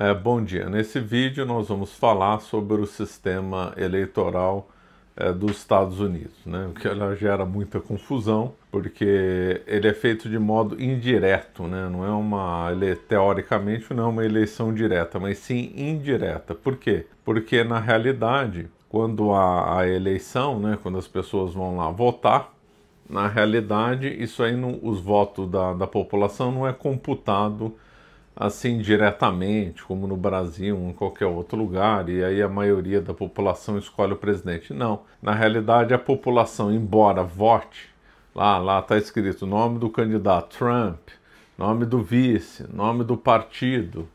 É, bom dia. Nesse vídeo nós vamos falar sobre o sistema eleitoral é, dos Estados Unidos, né? O que ela gera muita confusão, porque ele é feito de modo indireto, né? Não é uma ele, teoricamente não é uma eleição direta, mas sim indireta. Por quê? Porque na realidade, quando há a eleição, né? Quando as pessoas vão lá votar, na realidade isso aí não, os votos da, da população não é computado assim diretamente, como no Brasil, ou em qualquer outro lugar, e aí a maioria da população escolhe o presidente. Não, na realidade a população, embora vote, lá lá está escrito nome do candidato Trump, nome do vice, nome do partido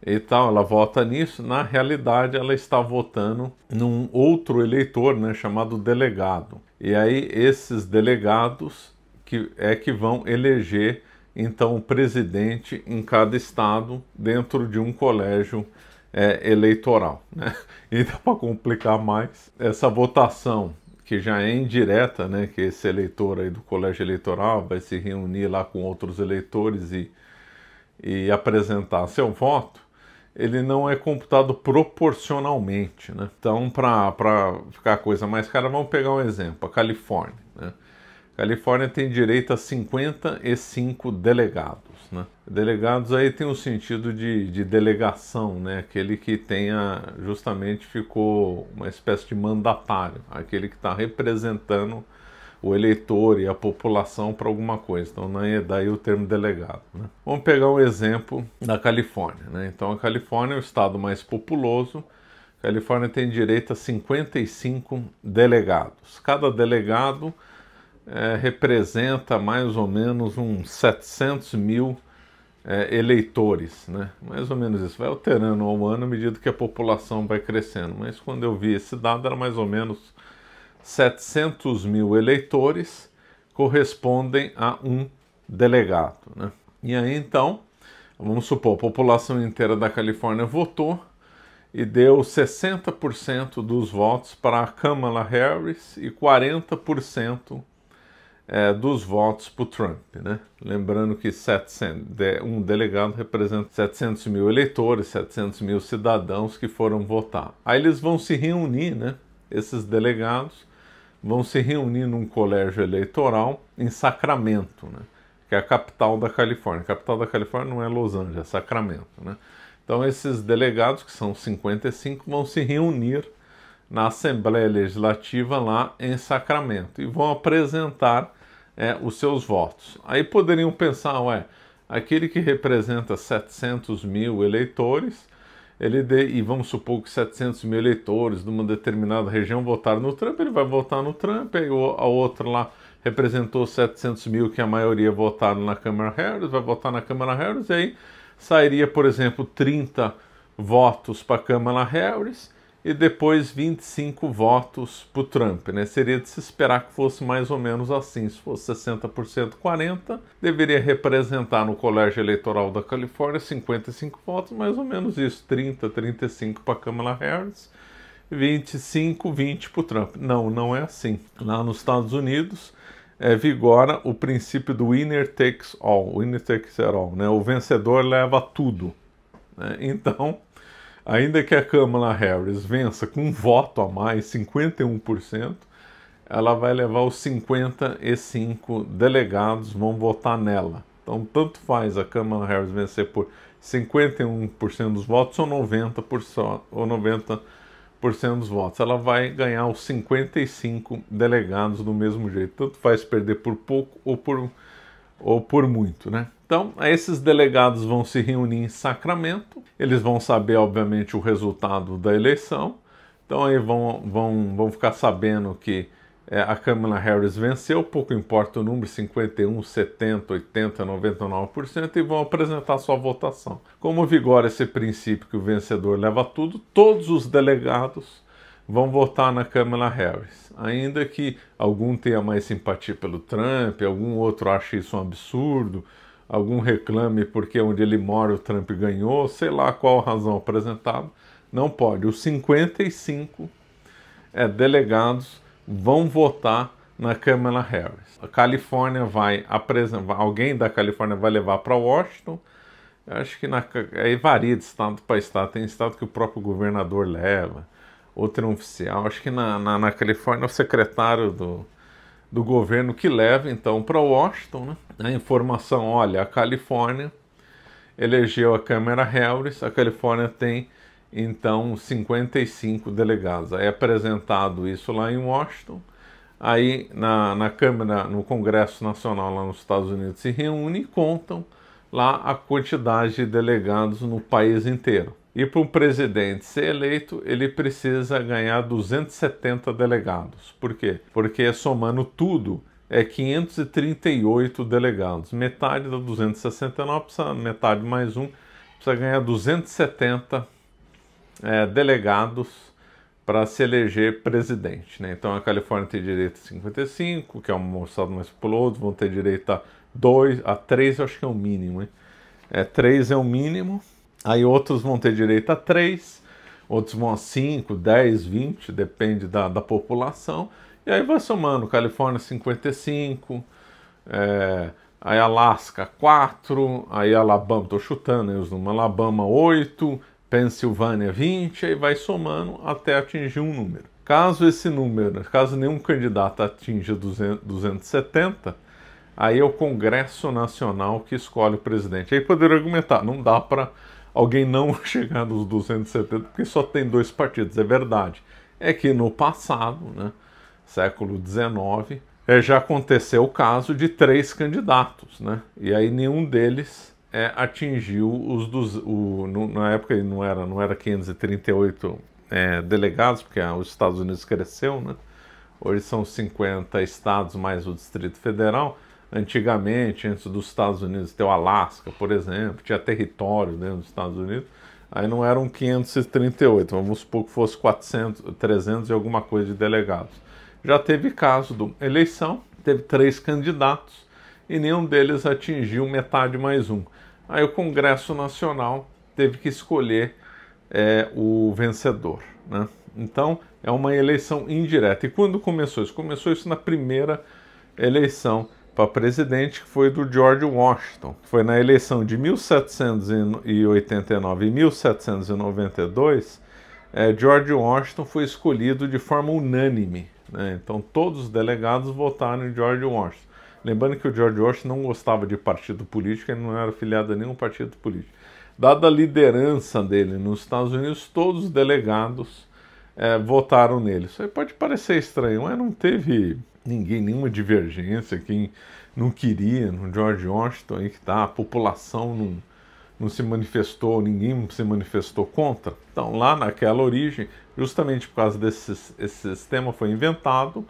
e tal, ela vota nisso, na realidade ela está votando num outro eleitor, né, chamado delegado. E aí esses delegados que é que vão eleger então o presidente em cada estado dentro de um colégio é, eleitoral. Né? Então, para complicar mais, essa votação que já é indireta, né, que esse eleitor aí do colégio eleitoral vai se reunir lá com outros eleitores e, e apresentar seu voto, ele não é computado proporcionalmente. Né? Então, para ficar a coisa mais cara, vamos pegar um exemplo, a Califórnia. Né? Califórnia tem direito a 55 delegados. Né? Delegados aí tem o um sentido de, de delegação, né? aquele que tenha justamente ficou uma espécie de mandatário, aquele que está representando o eleitor e a população para alguma coisa. Então, né, é daí o termo delegado. Né? Vamos pegar um exemplo da Califórnia. Né? Então, a Califórnia é o estado mais populoso. A Califórnia tem direito a 55 delegados. Cada delegado é, representa mais ou menos uns 700 mil é, eleitores, né? Mais ou menos isso. Vai alterando ao ano à medida que a população vai crescendo. Mas quando eu vi esse dado, era mais ou menos 700 mil eleitores correspondem a um delegado, né? E aí então, vamos supor, a população inteira da Califórnia votou e deu 60% dos votos para a Kamala Harris e 40% é, dos votos para o Trump. Né? Lembrando que 700, um delegado representa 700 mil eleitores, 700 mil cidadãos que foram votar. Aí eles vão se reunir, né? esses delegados vão se reunir num colégio eleitoral em Sacramento, né? que é a capital da Califórnia. A capital da Califórnia não é Los Angeles, é Sacramento. Né? Então esses delegados, que são 55, vão se reunir na Assembleia Legislativa lá em Sacramento e vão apresentar é, os seus votos. Aí poderiam pensar, ué, aquele que representa 700 mil eleitores, ele dê, e vamos supor que 700 mil eleitores de uma determinada região votaram no Trump, ele vai votar no Trump, aí o, a lá representou 700 mil que a maioria votaram na Câmara Harris, vai votar na Câmara Harris, e aí sairia, por exemplo, 30 votos para a Câmara Harris, e depois 25 votos para o Trump. Né? Seria de se esperar que fosse mais ou menos assim. Se fosse 60% 40%, deveria representar no colégio eleitoral da Califórnia 55 votos, mais ou menos isso, 30, 35 para Kamala Harris. 25, 20 para o Trump. Não, não é assim. Lá nos Estados Unidos é, vigora o princípio do winner takes all, winner takes all, né? O vencedor leva tudo. Né? Então, Ainda que a Kamala Harris vença com um voto a mais, 51%, ela vai levar os 55 delegados vão votar nela. Então, tanto faz a Kamala Harris vencer por 51% dos votos ou 90%, ou 90 dos votos. Ela vai ganhar os 55 delegados do mesmo jeito. Tanto faz perder por pouco ou por, ou por muito, né? Então, esses delegados vão se reunir em Sacramento, eles vão saber, obviamente, o resultado da eleição. Então, aí vão, vão, vão ficar sabendo que é, a Kamala Harris venceu, pouco importa o número, 51, 70, 80, 99%, e vão apresentar sua votação. Como vigora esse princípio que o vencedor leva tudo, todos os delegados vão votar na Kamala Harris. Ainda que algum tenha mais simpatia pelo Trump, algum outro ache isso um absurdo, algum reclame porque onde ele mora o Trump ganhou, sei lá qual razão apresentada, não pode. Os 55 é, delegados vão votar na Câmara Harris. A Califórnia vai apresentar, alguém da Califórnia vai levar para Washington. Eu acho que na, aí é, varia de estado para estado. Tem estado que o próprio governador leva, outro é um oficial. Acho que na, na, na Califórnia o secretário do, do governo que leva então para Washington né? a informação: olha, a Califórnia elegeu a Câmara Harris, a Califórnia tem então 55 delegados. Aí é apresentado isso lá em Washington. Aí na, na Câmara, no Congresso Nacional lá nos Estados Unidos se reúne e contam lá a quantidade de delegados no país inteiro. E para um presidente ser eleito, ele precisa ganhar 270 delegados. Por quê? Porque somando tudo é 538 delegados. Metade da 269, metade mais um, precisa ganhar 270 é, delegados para se eleger presidente. Né? Então a Califórnia tem direito a 55, que é um estado mais populoso, vão ter direito a 2, a 3 eu acho que é o mínimo. Hein? É, 3 é o mínimo Aí outros vão ter direito a 3, outros vão a 5, 10, 20, depende da, da população. E aí vai somando, Califórnia 55, é, aí Alasca 4, aí Alabama, estou chutando aí os números, Alabama 8, Pensilvânia 20, aí vai somando até atingir um número. Caso esse número, caso nenhum candidato atinja 270, aí é o Congresso Nacional que escolhe o presidente. Aí poderia argumentar, não dá para alguém não chegar nos 270, porque só tem dois partidos, é verdade. É que no passado, né, século XIX, é, eh, já aconteceu o caso de três candidatos, né? E aí nenhum deles é, atingiu os dos. O, no, na época não era, não era 538 é, eh, delegados, porque os Estados Unidos cresceu, né? Hoje são 50 estados mais o Distrito Federal. Antigamente, antes dos Estados Unidos ter o Alasca, por exemplo, tinha território dentro dos Estados Unidos, aí não eram 538, vamos supor que fosse 400, 300 e alguma coisa de delegados. Já teve caso de eleição, teve três candidatos e nenhum deles atingiu metade mais um. Aí o Congresso Nacional teve que escolher é, o vencedor. Né? Então é uma eleição indireta. E quando começou isso? Começou isso na primeira eleição para presidente, que foi do George Washington. Foi na eleição de 1789 e 1792, é, George Washington foi escolhido de forma unânime. Né? Então todos os delegados votaram em George Washington. Lembrando que o George Washington não gostava de partido político, ele não era filiado a nenhum partido político. Dada a liderança dele nos Estados Unidos, todos os delegados é, votaram nele. Isso aí pode parecer estranho, mas não teve ninguém, nenhuma divergência, quem não queria, no George Washington aí que tá, a população não, não se manifestou, ninguém se manifestou contra. Então, lá naquela origem, justamente por causa desse esse sistema foi inventado,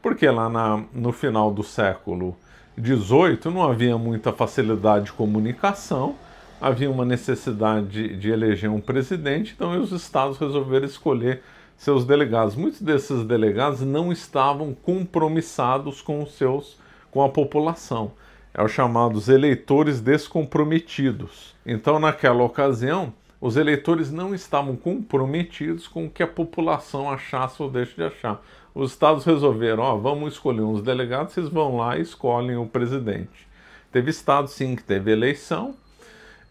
porque lá na, no final do século XVIII não havia muita facilidade de comunicação, havia uma necessidade de, de eleger um presidente, então os estados resolveram escolher seus delegados. Muitos desses delegados não estavam compromissados com os seus com a população. É o chamados eleitores descomprometidos. Então, naquela ocasião, os eleitores não estavam comprometidos com o que a população achasse ou deixe de achar. Os estados resolveram, ó, oh, vamos escolher uns delegados, vocês vão lá e escolhem o presidente. Teve estado sim que teve eleição,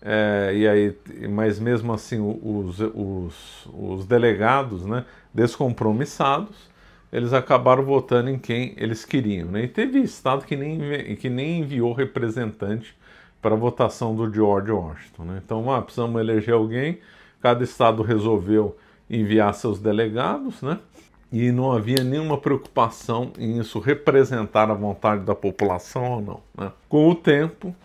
é, e aí, mas mesmo assim, os, os, os delegados, né, descompromissados, eles acabaram votando em quem eles queriam. Né? E teve estado que nem, que nem enviou representante para a votação do George Washington. Né? Então, ah, precisamos eleger alguém, cada estado resolveu enviar seus delegados, né? e não havia nenhuma preocupação em isso representar a vontade da população ou não. Né? Com o tempo,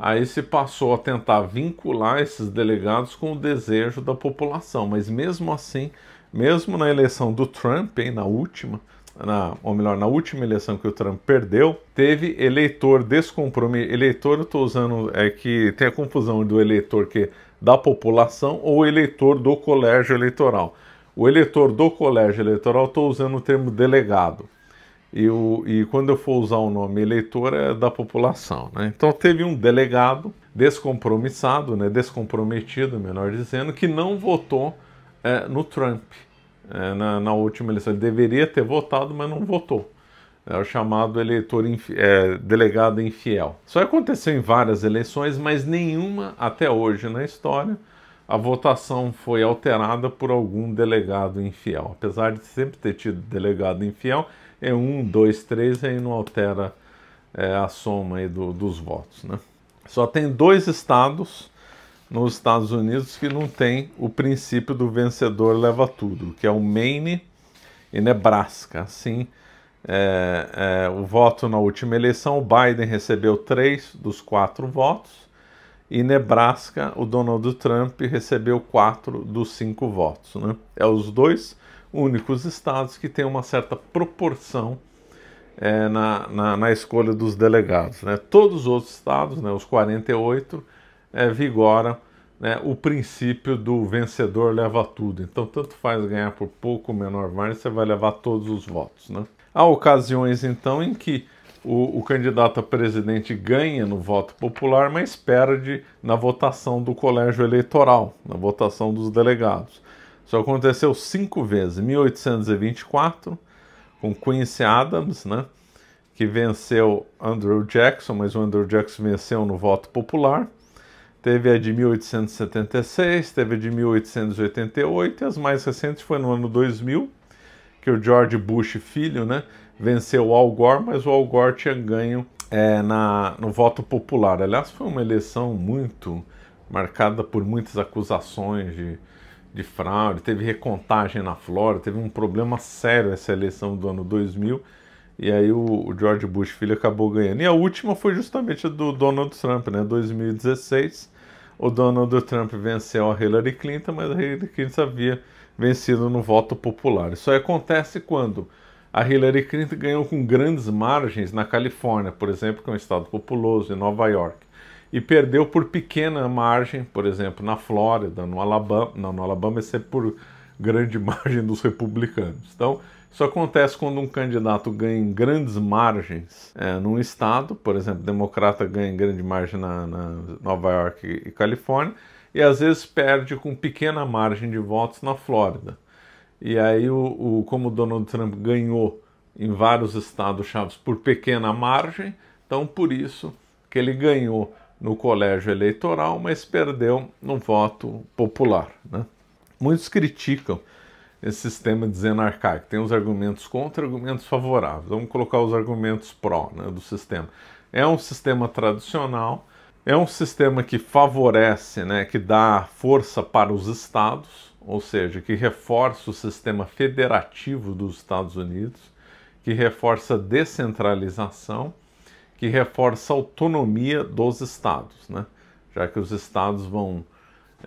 Aí se passou a tentar vincular esses delegados com o desejo da população, mas mesmo assim, mesmo na eleição do Trump, hein, na última, na, ou melhor, na última eleição que o Trump perdeu, teve eleitor descomprometido. Eleitor, eu estou usando, é que tem a confusão do eleitor que da população ou eleitor do colégio eleitoral. O eleitor do colégio eleitoral, estou usando o termo delegado. E, e quando eu for usar o nome eleitor é da população. Né? Então teve um delegado descompromissado, né, descomprometido, melhor dizendo, que não votou é, no Trump é, na, na, última eleição. Ele deveria ter votado, mas não votou. É o chamado eleitor infi, é, delegado infiel. Isso aconteceu em várias eleições, mas nenhuma até hoje na história a votação foi alterada por algum delegado infiel. Apesar de sempre ter tido delegado infiel, é 1, 2, 3, aí não altera é, a soma aí do, dos votos. Né? Só tem dois estados nos Estados Unidos que não tem o princípio do vencedor leva tudo, que é o Maine e Nebraska. Assim, é, é, o voto na última eleição, o Biden recebeu três dos quatro votos, e Nebraska, o Donald Trump recebeu quatro dos cinco votos. Né? É os dois únicos estados que têm uma certa proporção é, na, na, na, escolha dos delegados. Né? Todos os outros estados, né, os 48, é, vigora né, o princípio do vencedor leva tudo. Então, tanto faz ganhar por pouco ou menor margem, você vai levar todos os votos. Né? Há ocasiões, então, em que o, o, candidato a presidente ganha no voto popular, mas perde na votação do colégio eleitoral, na votação dos delegados. Isso aconteceu cinco vezes. 1824, com Quincy Adams, né? que venceu Andrew Jackson, mas o Andrew Jackson venceu no voto popular. Teve a de 1876, teve a de 1888 e as mais recentes foi no ano 2000, que o George Bush filho, né, venceu o Al Gore, mas o Al Gore tinha ganho é, na, no voto popular. Aliás, foi uma eleição muito marcada por muitas acusações de de fraude, teve recontagem na Flórida, teve um problema sério essa eleição do ano 2000, e aí o, George Bush filho acabou ganhando. E a última foi justamente a do Donald Trump, né? 2016, o Donald Trump venceu a Hillary Clinton, mas a Hillary Clinton havia vencido no voto popular. Isso aí acontece quando a Hillary Clinton ganhou com grandes margens na Califórnia, por exemplo, que é um estado populoso, em Nova York e perdeu por pequena margem, por exemplo, na Flórida, no Alabama, não, no Alabama é por grande margem dos republicanos. Então, isso acontece quando um candidato ganha em grandes margens é, num estado, por exemplo, democrata ganha em grande margem na, na Nova York e, e Califórnia, e às vezes perde com pequena margem de votos na Flórida. E aí, o, o como o Donald Trump ganhou em vários estados chaves por pequena margem, então por isso que ele ganhou no colégio eleitoral, mas perdeu no voto popular. Né? Muitos criticam esse sistema dizendo arcaico, tem os argumentos contra argumentos favoráveis. Vamos colocar os argumentos pró né, do sistema. É um sistema tradicional, é um sistema que favorece, né, que dá força para os estados, ou seja, que reforça o sistema federativo dos Estados Unidos, que reforça a descentralização que reforça a autonomia dos estados, né? já que os estados vão,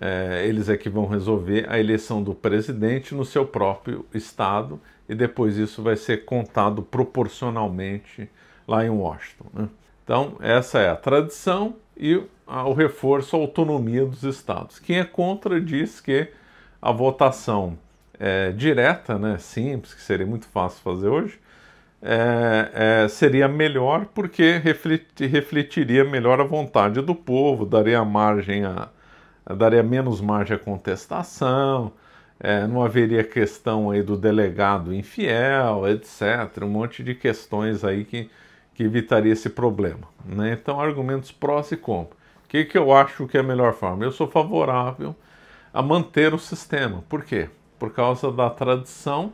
é, eles é que vão resolver a eleição do presidente no seu próprio estado e depois isso vai ser contado proporcionalmente lá em Washington. Né? Então essa é a tradição e o reforço à autonomia dos estados. Quem é contra diz que a votação é, direta, né, simples, que seria muito fácil fazer hoje, é, é, seria melhor porque refleti, refletiria melhor a vontade do povo, daria margem a, daria menos margem à contestação, é, não haveria questão aí do delegado infiel, etc. Um monte de questões aí que, que evitaria esse problema. Né? Então, argumentos prós e contra. O que, que eu acho que é a melhor forma? Eu sou favorável a manter o sistema. Por quê? Por causa da tradição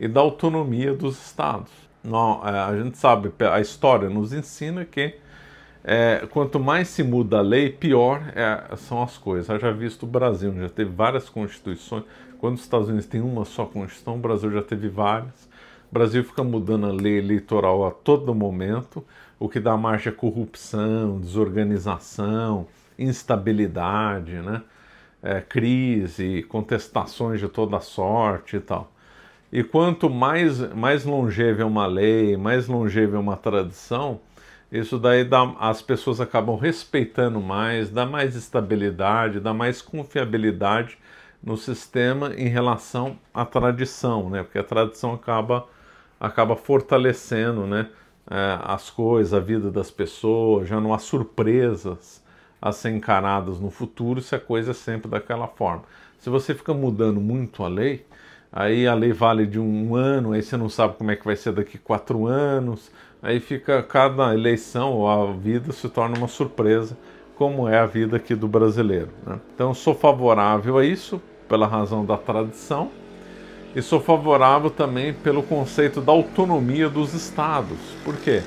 e da autonomia dos estados. Não, é, a gente sabe, a história nos ensina que é, quanto mais se muda a lei, pior é, são as coisas. Eu já visto o Brasil, já teve várias constituições. Quando os Estados Unidos tem uma só constituição, o Brasil já teve várias. O Brasil fica mudando a lei eleitoral a todo momento, o que dá margem a corrupção, desorganização, instabilidade, né? É, crise, contestações de toda sorte e tal. E quanto mais, mais longeva é uma lei, mais longeva é uma tradição, isso daí dá, as pessoas acabam respeitando mais, dá mais estabilidade, dá mais confiabilidade no sistema em relação à tradição, né? Porque a tradição acaba, acaba fortalecendo, né? É, as coisas, a vida das pessoas, já não há surpresas a ser encaradas no futuro se a coisa é sempre daquela forma. Se você fica mudando muito a lei, aí a lei vale de um ano, aí você não sabe como é que vai ser daqui quatro anos, aí fica cada eleição ou a vida se torna uma surpresa, como é a vida aqui do brasileiro. Né? Então sou favorável a isso pela razão da tradição e sou favorável também pelo conceito da autonomia dos estados. Por quê?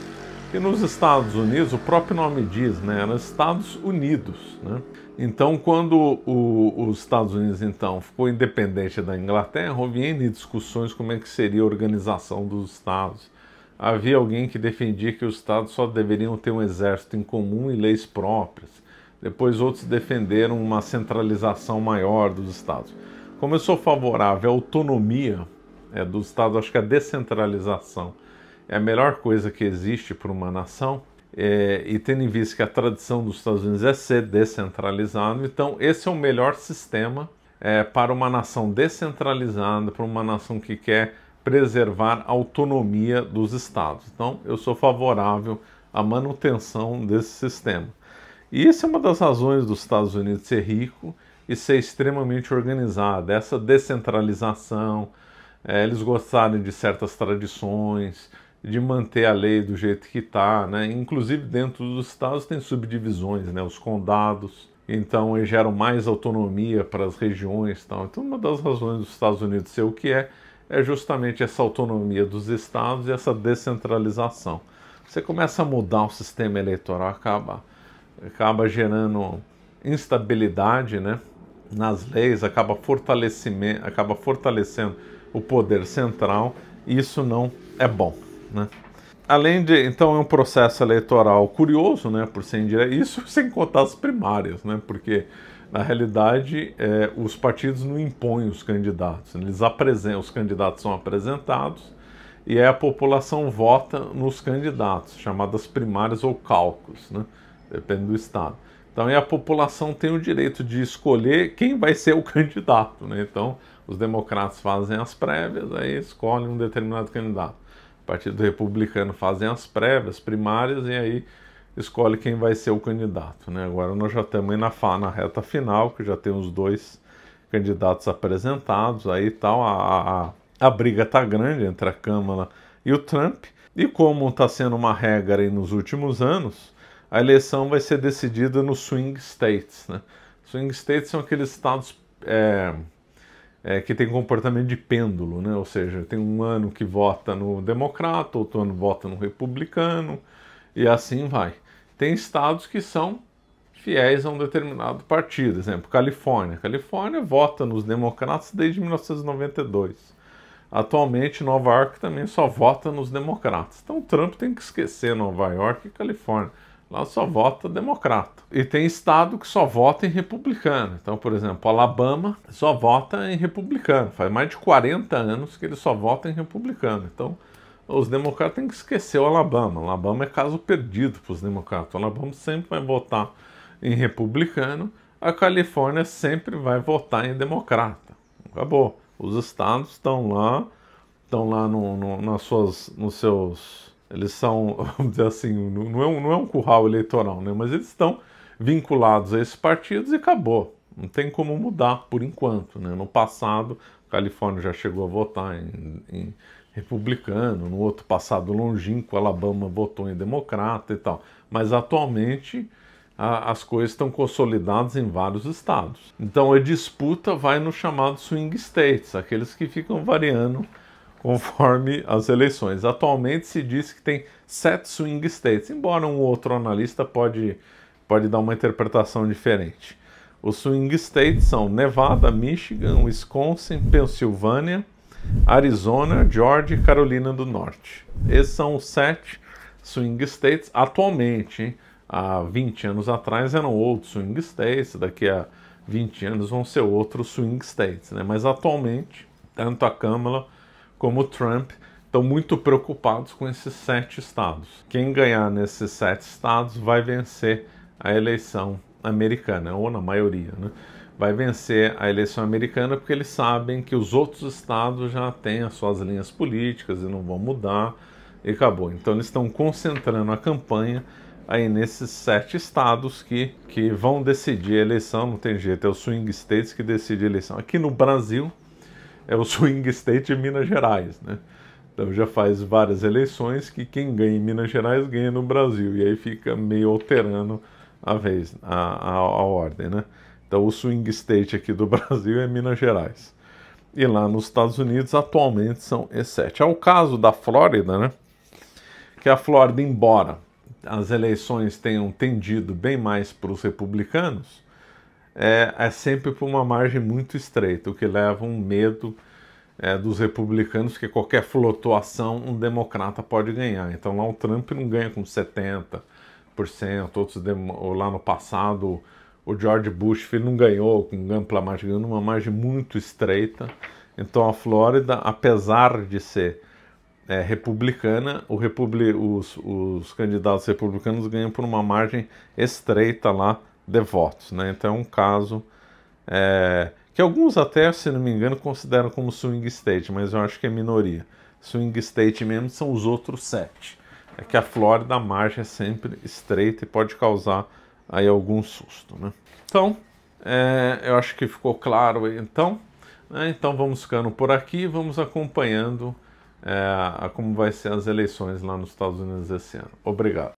Porque nos Estados Unidos, o próprio nome diz, né, Estados Unidos. Né? Então, quando o, os Estados Unidos então ficou independente da Inglaterra, houve N discussões como é que seria a organização dos Estados. Havia alguém que defendia que os Estados só deveriam ter um exército em comum e leis próprias. Depois, outros defenderam uma centralização maior dos Estados. Como eu sou favorável à autonomia é, dos Estados, acho que a descentralização é a melhor coisa que existe para uma nação. É, e tendo em vista que a tradição dos Estados Unidos é ser descentralizado, então esse é o melhor sistema é, para uma nação descentralizada, para uma nação que quer preservar a autonomia dos estados. Então eu sou favorável à manutenção desse sistema. E essa é uma das razões dos Estados Unidos ser rico e ser extremamente organizado, essa descentralização, é, eles gostarem de certas tradições, de manter a lei do jeito que está, né? Inclusive dentro dos estados tem subdivisões, né? Os condados, então eles geram mais autonomia para as regiões, tal. Então uma das razões dos Estados Unidos ser o que é é justamente essa autonomia dos estados e essa descentralização. Você começa a mudar o sistema eleitoral, acaba acaba gerando instabilidade, né? Nas leis, acaba fortalecimento, acaba fortalecendo o poder central. E isso não é bom. Né? Além de, então, é um processo eleitoral curioso, né, por ser indireto, isso sem contar as primárias, né, porque na realidade é, os partidos não impõem os candidatos, eles apresentam, os candidatos são apresentados e aí a população vota nos candidatos, chamadas primárias ou cálculos, né, depende do estado. Então, a população tem o direito de escolher quem vai ser o candidato. Né? Então, os democratas fazem as prévias, aí escolhem um determinado candidato. Partido Republicano fazem as prévias, primárias, e aí escolhe quem vai ser o candidato. Né? Agora nós já estamos na, na reta final, que já tem os dois candidatos apresentados aí tal. A, a, a briga está grande entre a Câmara e o Trump. E como está sendo uma regra aí nos últimos anos, a eleição vai ser decidida nos swing states. Né? Swing states são aqueles estados é, é, que tem comportamento de pêndulo, né? ou seja, tem um ano que vota no democrata, outro ano vota no republicano, e assim vai. Tem estados que são fiéis a um determinado partido, exemplo, Califórnia. Califórnia vota nos democratas desde 1992. Atualmente, Nova York também só vota nos democratas. Então, Trump tem que esquecer Nova York e Califórnia Lá só vota democrata. E tem estado que só vota em republicano. Então, por exemplo, Alabama só vota em republicano. Faz mais de 40 anos que ele só vota em republicano. Então, os democratas têm que esquecer o Alabama. O Alabama é caso perdido para os democratas. O Alabama sempre vai votar em republicano. A Califórnia sempre vai votar em democrata. Acabou. Os estados estão lá, estão lá no, no, nas suas, nos seus eles são, vamos dizer assim, não é um, não é um curral eleitoral, né? mas eles estão vinculados a esses partidos e acabou. Não tem como mudar por enquanto. Né? No passado, a Califórnia já chegou a votar em, em republicano, no outro passado longínquo, Alabama votou em democrata e tal. Mas atualmente a, as coisas estão consolidadas em vários estados. Então a disputa vai no chamado swing states, aqueles que ficam variando conforme as eleições. Atualmente se diz que tem sete swing states, embora um outro analista pode, pode dar uma interpretação diferente. Os swing states são Nevada, Michigan, Wisconsin, Pensilvânia, Arizona, Georgia e Carolina do Norte. Esses são os sete swing states atualmente. Hein? Há 20 anos atrás eram outros swing states, daqui a 20 anos vão ser outros swing states, né? mas atualmente, tanto a Câmara como Trump estão muito preocupados com esses sete estados. Quem ganhar nesses sete estados vai vencer a eleição americana, ou na maioria, né? vai vencer a eleição americana porque eles sabem que os outros estados já têm as suas linhas políticas e não vão mudar e acabou. Então eles estão concentrando a campanha aí nesses sete estados que, que vão decidir a eleição, não tem jeito, é o swing states que decide a eleição. Aqui no Brasil, é o swing state de Minas Gerais, né? Então já faz várias eleições que quem ganha em Minas Gerais ganha no Brasil, e aí fica meio alterando a vez, a, a, a ordem, né? Então o swing state aqui do Brasil é Minas Gerais. E lá nos Estados Unidos atualmente são E7. É o caso da Flórida, né? Que a Flórida, embora as eleições tenham tendido bem mais para os republicanos, é, é sempre por uma margem muito estreita, o que leva um medo é, dos republicanos que qualquer flutuação um democrata pode ganhar. Então lá o Trump não ganha com 70%, outros ou lá no passado o George Bush filho, não ganhou com ampla margem, ganhou numa margem muito estreita. Então a Flórida, apesar de ser é, republicana, republi os, os candidatos republicanos ganham por uma margem estreita lá devotos. Né? Então é um caso é, que alguns até, se não me engano, consideram como swing state, mas eu acho que é minoria. Swing state mesmo são os outros sete. É que a Flórida, a margem é sempre estreita e pode causar aí algum susto. Né? Então, é, eu acho que ficou claro então. Né? Então vamos ficando por aqui, vamos acompanhando é, como vai ser as eleições lá nos Estados Unidos esse ano. Obrigado.